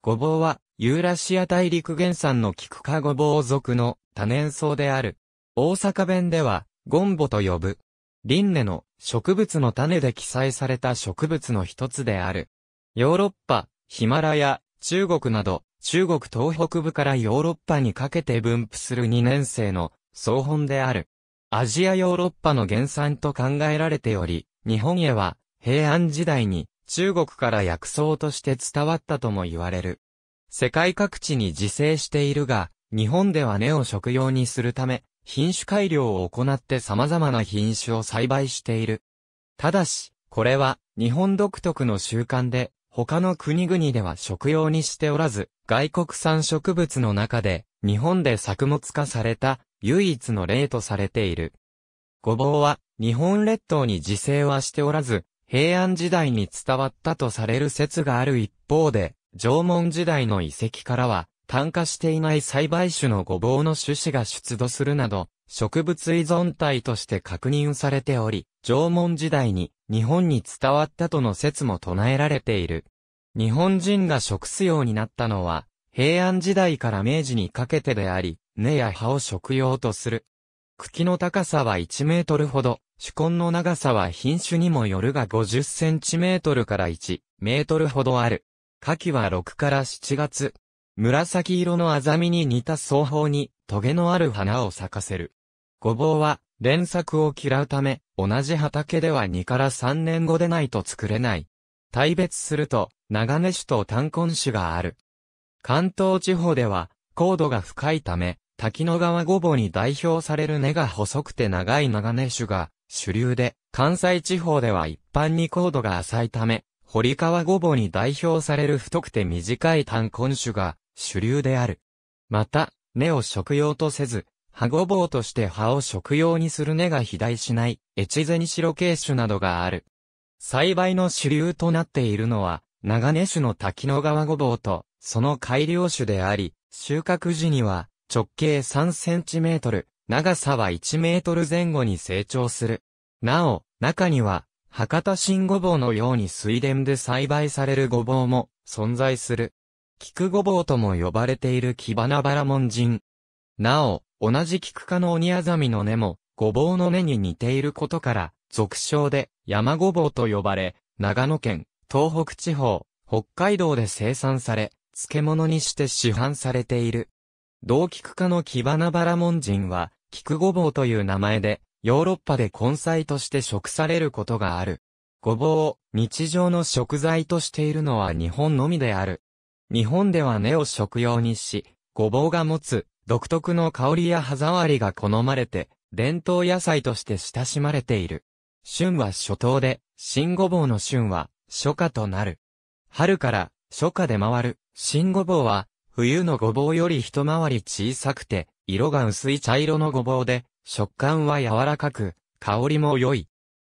ごぼうは、ユーラシア大陸原産のキクカごぼう属の多年草である。大阪弁では、ゴンボと呼ぶ。リンネの植物の種で記載された植物の一つである。ヨーロッパ、ヒマラヤ、中国など、中国東北部からヨーロッパにかけて分布する2年生の総本である。アジアヨーロッパの原産と考えられており、日本へは平安時代に中国から薬草として伝わったとも言われる。世界各地に自生しているが、日本では根を食用にするため、品種改良を行って様々な品種を栽培している。ただし、これは日本独特の習慣で、他の国々では食用にしておらず、外国産植物の中で日本で作物化された唯一の例とされている。ごぼうは日本列島に自生はしておらず、平安時代に伝わったとされる説がある一方で、縄文時代の遺跡からは、炭化していない栽培種のごぼうの種子が出土するなど、植物依存体として確認されており、縄文時代に日本に伝わったとの説も唱えられている。日本人が食すようになったのは、平安時代から明治にかけてであり、根や葉を食用とする茎の高さは1メートルほど、主根の長さは品種にもよるが50センチメートルから1メートルほどある。夏季は6から7月。紫色のアザミに似た双方に、トゲのある花を咲かせる。ごぼうは、連作を嫌うため、同じ畑では2から3年後でないと作れない。大別すると、長根種と単根種がある。関東地方では、高度が深いため、滝野川ごぼうに代表される根が細くて長い長根種が主流で、関西地方では一般に高度が浅いため、堀川ごぼうに代表される太くて短い単根種が主流である。また、根を食用とせず、葉ごぼうとして葉を食用にする根が肥大しない、越前白系種などがある。栽培の主流となっているのは、長根種の滝野川ごぼうと、その改良種であり、収穫時には、直径3センチメートル、長さは1メートル前後に成長する。なお、中には、博多新ごぼうのように水田で栽培されるごぼうも存在する。菊ごぼうとも呼ばれている木花バラモン人。なお、同じ菊科のオニアザミの根も、ごぼうの根に似ていることから、俗称で山ごぼうと呼ばれ、長野県、東北地方、北海道で生産され、漬物にして市販されている。同菊科のキバナバラモン人は、菊ごぼうという名前で、ヨーロッパで根菜として食されることがある。ごぼうを日常の食材としているのは日本のみである。日本では根を食用にし、ごぼうが持つ独特の香りや歯触りが好まれて、伝統野菜として親しまれている。旬は初冬で、新ごぼうの旬は初夏となる。春から初夏で回る、新ごぼうは冬のごぼうより一回り小さくて、色が薄い茶色のごぼうで、食感は柔らかく、香りも良い。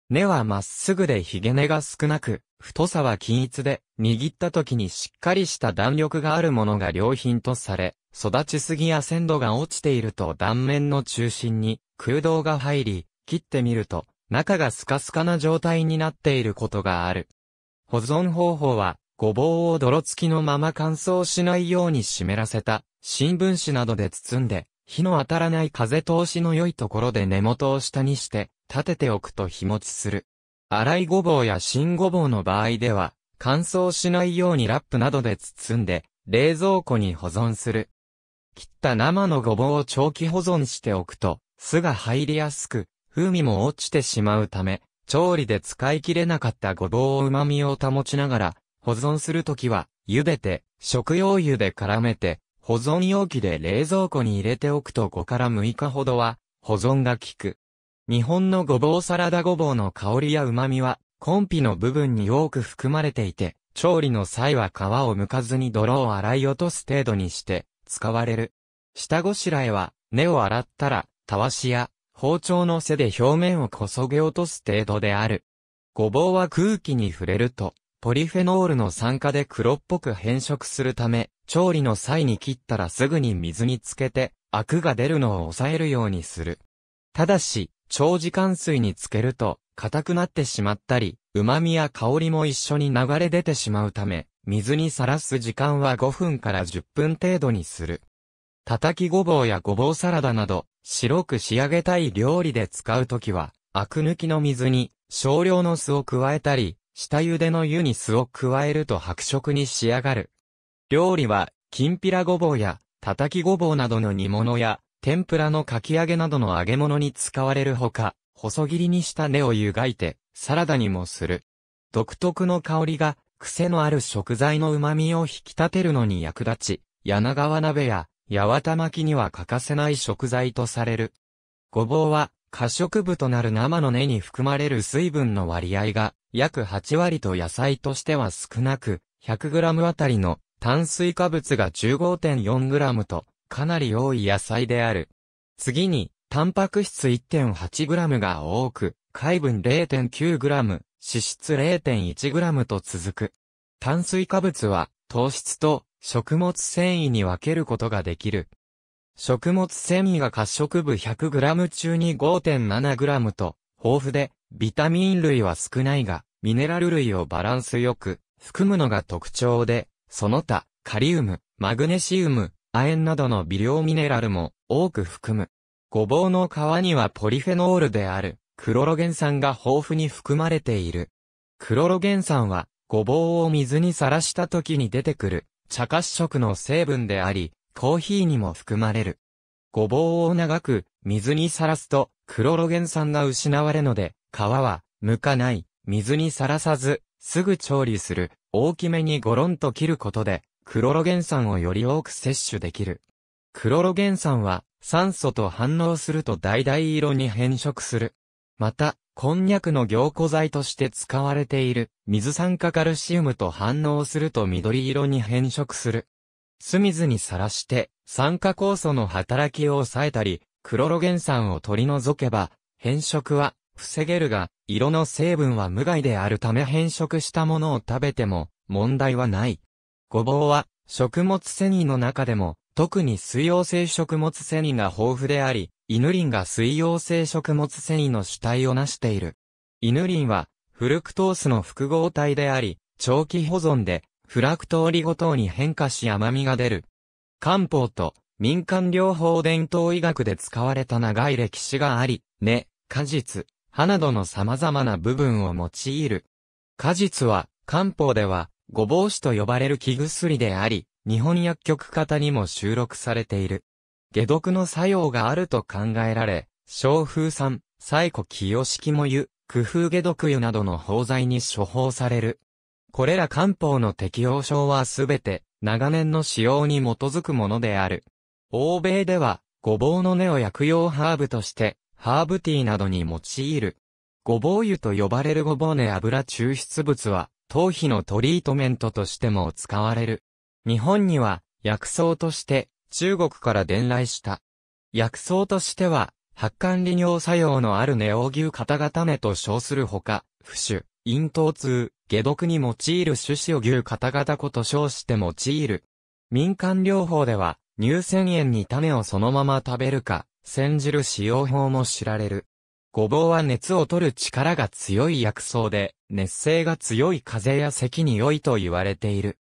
根はまっすぐで髭根が少なく、太さは均一で、握った時にしっかりした弾力があるものが良品とされ、育ちすぎや鮮度が落ちていると断面の中心に空洞が入り、切ってみると、中がスカスカな状態になっていることがある。保存方法は、ごぼうを泥付きのまま乾燥しないように湿らせた、新聞紙などで包んで、火の当たらない風通しの良いところで根元を下にして、立てておくと日持ちする。洗いごぼうや新ごぼうの場合では、乾燥しないようにラップなどで包んで、冷蔵庫に保存する。切った生のごぼうを長期保存しておくと、酢が入りやすく、風味も落ちてしまうため、調理で使い切れなかったごぼうを旨味を保ちながら、保存するときは、茹でて、食用油で絡めて、保存容器で冷蔵庫に入れておくと5から6日ほどは、保存が効く。日本のごぼうサラダごぼうの香りや旨味は、コンピの部分に多く含まれていて、調理の際は皮を剥かずに泥を洗い落とす程度にして、使われる。下ごしらえは、根を洗ったら、たわしや、包丁の背で表面をこそげ落とす程度である。ごぼうは空気に触れると、ポリフェノールの酸化で黒っぽく変色するため、調理の際に切ったらすぐに水につけて、アクが出るのを抑えるようにする。ただし、長時間水につけると、硬くなってしまったり、旨味や香りも一緒に流れ出てしまうため、水にさらす時間は5分から10分程度にする。叩きごぼうやごぼうサラダなど、白く仕上げたい料理で使うときは、アク抜きの水に少量の酢を加えたり、下茹での湯に酢を加えると白色に仕上がる。料理は、きんぴらごぼうや、たたきごぼうなどの煮物や、天ぷらのかき揚げなどの揚げ物に使われるほか、細切りにした根を湯がいて、サラダにもする。独特の香りが、癖のある食材の旨味を引き立てるのに役立ち、柳川鍋や、八幡巻きには欠かせない食材とされる。ごぼうは、可食部となる生の根に含まれる水分の割合が約8割と野菜としては少なく、100g あたりの炭水化物が 15.4g と、かなり多い野菜である。次に、タンパク質 1.8g が多く、海分 0.9g、脂質 0.1g と続く。炭水化物は、糖質と食物繊維に分けることができる。食物繊維が褐色部 100g 中に 5.7g と、豊富で、ビタミン類は少ないが、ミネラル類をバランスよく含むのが特徴で、その他、カリウム、マグネシウム、亜鉛などの微量ミネラルも多く含む。ごぼうの皮にはポリフェノールである、クロロゲン酸が豊富に含まれている。クロロゲン酸は、ごぼうを水にさらした時に出てくる、茶褐色の成分であり、コーヒーにも含まれる。ごぼうを長く、水にさらすと、クロロゲン酸が失われので、皮は、剥かない、水にさらさず、すぐ調理する、大きめにゴロンと切ることで、クロロゲン酸をより多く摂取できる。クロロゲン酸は、酸素と反応すると橙色に変色する。また、こんにゃくの凝固剤として使われている、水酸化カルシウムと反応すると緑色に変色する。酢水にさらして、酸化酵素の働きを抑えたり、クロロゲン酸を取り除けば、変色は防げるが、色の成分は無害であるため変色したものを食べても問題はない。ごぼうは食物繊維の中でも特に水溶性食物繊維が豊富であり、イヌリンが水溶性食物繊維の主体を成している。イヌリンはフルクトースの複合体であり、長期保存でフラクトオリゴ糖に変化し甘みが出る。漢方と民間療法伝統医学で使われた長い歴史があり、根、果実、花などの様々な部分を用いる。果実は、漢方では、ごぼう酒と呼ばれる木薬であり、日本薬局方にも収録されている。下毒の作用があると考えられ、小風酸、最古清式も湯、工夫下毒湯などの包材に処方される。これら漢方の適用症はすべて、長年の使用に基づくものである。欧米では、ごぼうの根を薬用ハーブとして、ハーブティーなどに用いる。ごぼう油と呼ばれるごぼうね油抽出物は、頭皮のトリートメントとしても使われる。日本には、薬草として、中国から伝来した。薬草としては、発汗利尿作用のあるネオ牛型型根と称するほか、不種、咽頭痛、下毒に用いる種子を牛型型子と称して用いる。民間療法では、乳腺炎に種をそのまま食べるか、煎じる使用法も知られる。ごぼうは熱を取る力が強い薬草で、熱性が強い風邪や咳に良いと言われている。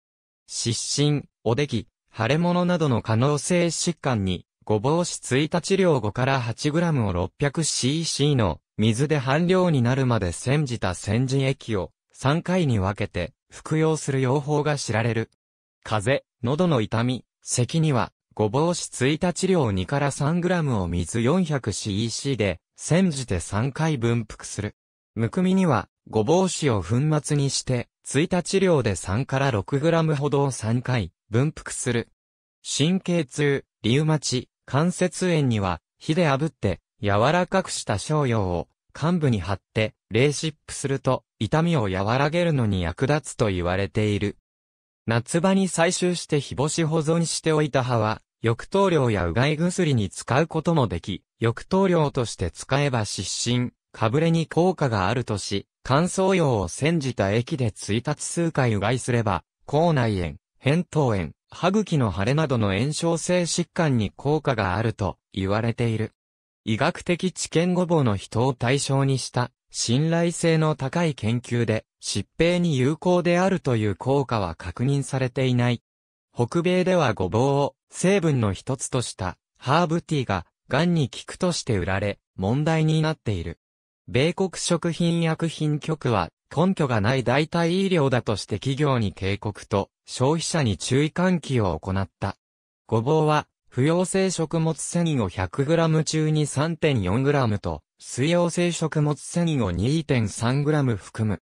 失神、おでき、腫れ物などの可能性疾患に、ごぼう質1治療5から 8g を 600cc の水で半量になるまで煎じた煎じ液を3回に分けて服用する用法が知られる。風邪、喉の痛み、咳にはごぼうし1日量2から 3g を水 400cc で、煎じて3回分布する。むくみには、ごぼうしを粉末にして、1日量で3から 6g ほどを3回、分布する。神経痛、リウマチ、関節炎には、火で炙って、柔らかくした醤油を、患部に貼って、レーシップすると、痛みを和らげるのに役立つと言われている。夏場に採集して日干し保存しておいた葉は、抑頭料やうがい薬に使うこともでき、抑頭料として使えば湿疹、かぶれに効果があるとし、乾燥用を煎じた液で1日数回うがいすれば、口内炎、扁桃炎、歯茎の腫れなどの炎症性疾患に効果があると言われている。医学的知見ごぼうの人を対象にした信頼性の高い研究で疾病に有効であるという効果は確認されていない。北米ではごぼうを成分の一つとしたハーブティーが、癌に効くとして売られ、問題になっている。米国食品薬品局は、根拠がない代替医療だとして企業に警告と、消費者に注意喚起を行った。ごぼうは、不溶性食物繊維を 100g 中に 3.4g と、水溶性食物繊維を 2.3g 含む。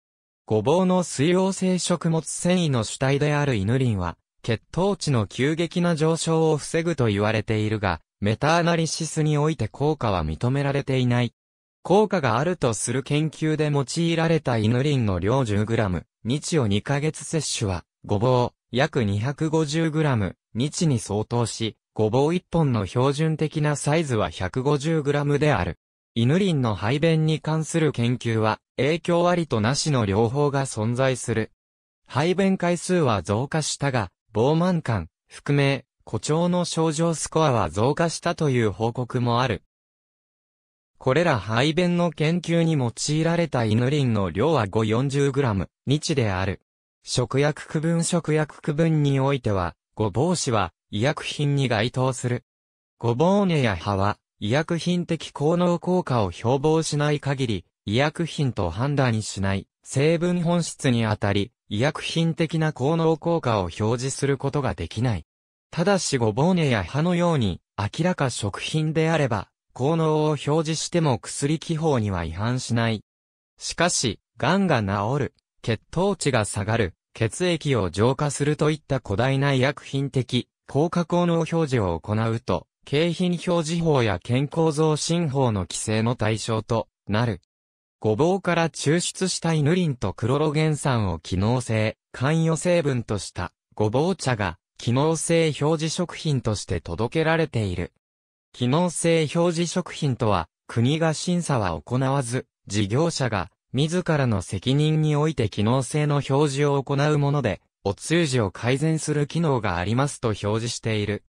ごぼうの水溶性食物繊維の主体であるイヌリンは、血糖値の急激な上昇を防ぐと言われているが、メタアナリシスにおいて効果は認められていない。効果があるとする研究で用いられたイヌリンの量 10g、日を2ヶ月摂取は、ごぼう、約 250g、日に相当し、ごぼう1本の標準的なサイズは 150g である。イヌリンの排便に関する研究は、影響ありとなしの両方が存在する。排便回数は増加したが、傲慢感、含め、誇張の症状スコアは増加したという報告もある。これら排便の研究に用いられたイヌリンの量は 540g 日である。食薬区分食薬区分においては、ごぼう子は医薬品に該当する。ごぼう根や葉は医薬品的効能効果を標榜しない限り、医薬品と判断しない成分本質にあたり、医薬品的な効能効果を表示することができない。ただしごぼう根や葉のように、明らか食品であれば、効能を表示しても薬気泡には違反しない。しかし、癌が治る、血糖値が下がる、血液を浄化するといった古代な医薬品的、効果効能表示を行うと、景品表示法や健康増進法の規制の対象となる。ごぼうから抽出したイヌリンとクロロゲン酸を機能性、関与成分とした、ごぼう茶が、機能性表示食品として届けられている。機能性表示食品とは、国が審査は行わず、事業者が、自らの責任において機能性の表示を行うもので、お通じを改善する機能がありますと表示している。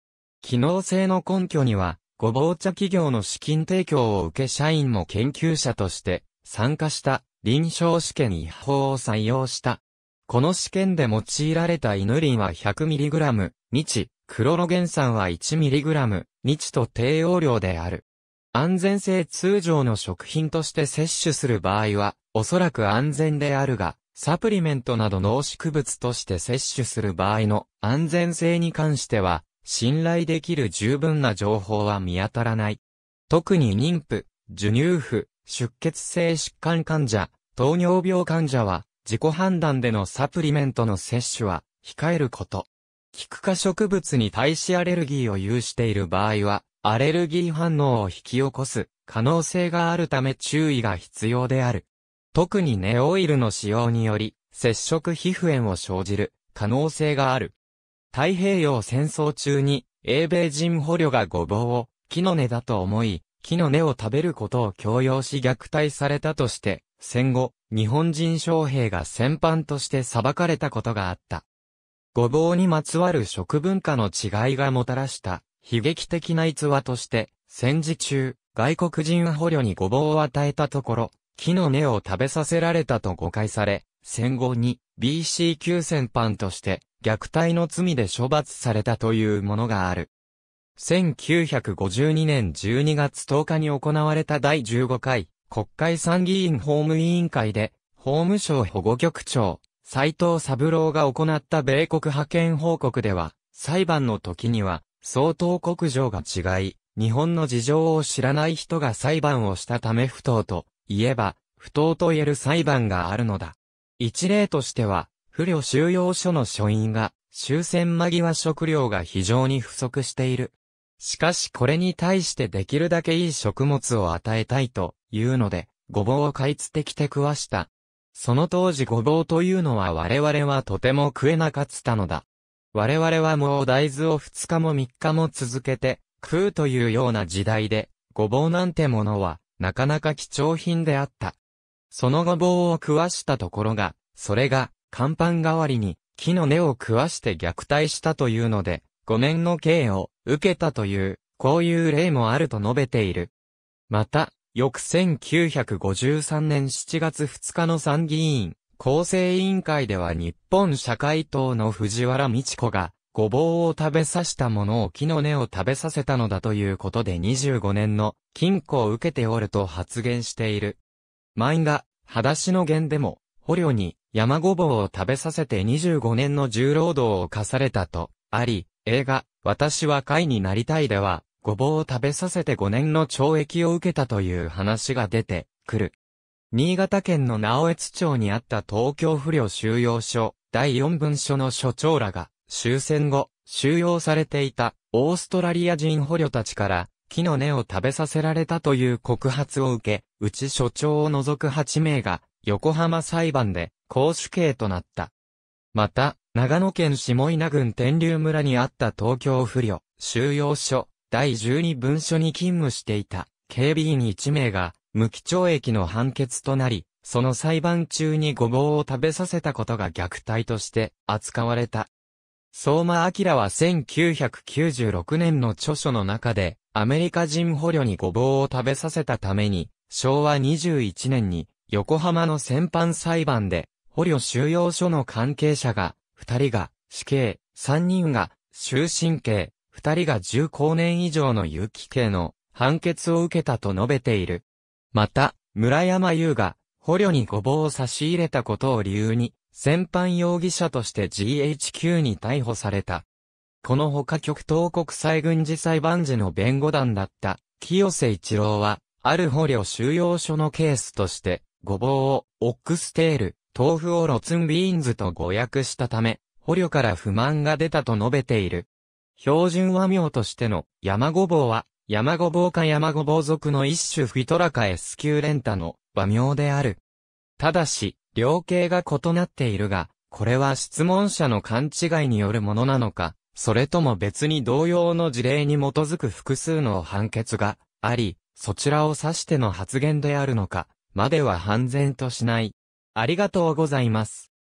機能性の根拠には、ごぼう茶企業の資金提供を受け社員も研究者として参加した臨床試験に法を採用した。この試験で用いられたイヌリンは 100mg 日、クロロゲン酸は 1mg 日と低用量である。安全性通常の食品として摂取する場合は、おそらく安全であるが、サプリメントなど濃縮物として摂取する場合の安全性に関しては、信頼できる十分な情報は見当たらない。特に妊婦、授乳婦、出血性疾患患者、糖尿病患者は、自己判断でのサプリメントの摂取は、控えること。キク植物に対しアレルギーを有している場合は、アレルギー反応を引き起こす可能性があるため注意が必要である。特にネオイルの使用により、接触皮膚炎を生じる可能性がある。太平洋戦争中に、英米人捕虜がごぼうを木の根だと思い、木の根を食べることを強要し虐待されたとして、戦後、日本人将兵が戦犯として裁かれたことがあった。ごぼうにまつわる食文化の違いがもたらした悲劇的な逸話として、戦時中、外国人捕虜にごぼうを与えたところ、木の根を食べさせられたと誤解され、戦後に BC 級戦犯として虐待の罪で処罰されたというものがある。1952年12月10日に行われた第15回国会参議院法務委員会で、法務省保護局長、斎藤三郎が行った米国派遣報告では、裁判の時には、相当国情が違い、日本の事情を知らない人が裁判をしたため不当と、言えば、不当と言える裁判があるのだ。一例としては、不慮収容所の所員が、終戦間際食料が非常に不足しているしかしこれに対してできるだけいい食物を与えたいというので、ごぼうを買いつてきて食わした。その当時ごぼうというのは我々はとても食えなかったのだ。我々はもう大豆を二日も三日も続けて食うというような時代で、ごぼうなんてものはなかなか貴重品であった。そのごぼうを食わしたところが、それが、乾板代わりに木の根を食わして虐待したというので、5年の刑を受けたという、こういう例もあると述べている。また、翌1953年7月2日の参議院、厚生委員会では日本社会党の藤原道子が、ごぼうを食べさせたものを木の根を食べさせたのだということで25年の禁錮を受けておると発言している。漫画、裸足の源でも、捕虜に山ごぼうを食べさせて25年の重労働を課されたと、あり、映画、私は貝になりたいでは、ごぼうを食べさせて5年の懲役を受けたという話が出てくる。新潟県の直江津町にあった東京不良収容所、第4文書の所長らが、終戦後、収容されていたオーストラリア人捕虜たちから、木の根を食べさせられたという告発を受け、うち所長を除く8名が、横浜裁判で、公主刑となった。また、長野県下稲郡天竜村にあった東京不慮、収容所、第12文書に勤務していた、警備員1名が、無期懲役の判決となり、その裁判中にごぼうを食べさせたことが虐待として扱われた。相馬明は1996年の著書の中で、アメリカ人捕虜にごぼうを食べさせたために、昭和21年に横浜の戦犯裁判で、捕虜収容所の関係者が二人が死刑、三人が終身刑、二人が重高年以上の有期刑の判決を受けたと述べている。また、村山優が捕虜にごぼうを差し入れたことを理由に、戦犯容疑者として GHQ に逮捕された。このほか極東国際軍事裁判時の弁護団だった清瀬一郎は、ある捕虜収容所のケースとして、ごぼうをオックステール、豆腐をロツンビーンズと誤訳したため、捕虜から不満が出たと述べている。標準和名としての山ごぼうは、山ごぼうか山ごぼう族の一種フィトラカエスキューレンタの和名である。ただし、量刑が異なっているが、これは質問者の勘違いによるものなのか、それとも別に同様の事例に基づく複数の判決があり、そちらを指しての発言であるのか、までは判然としない。ありがとうございます。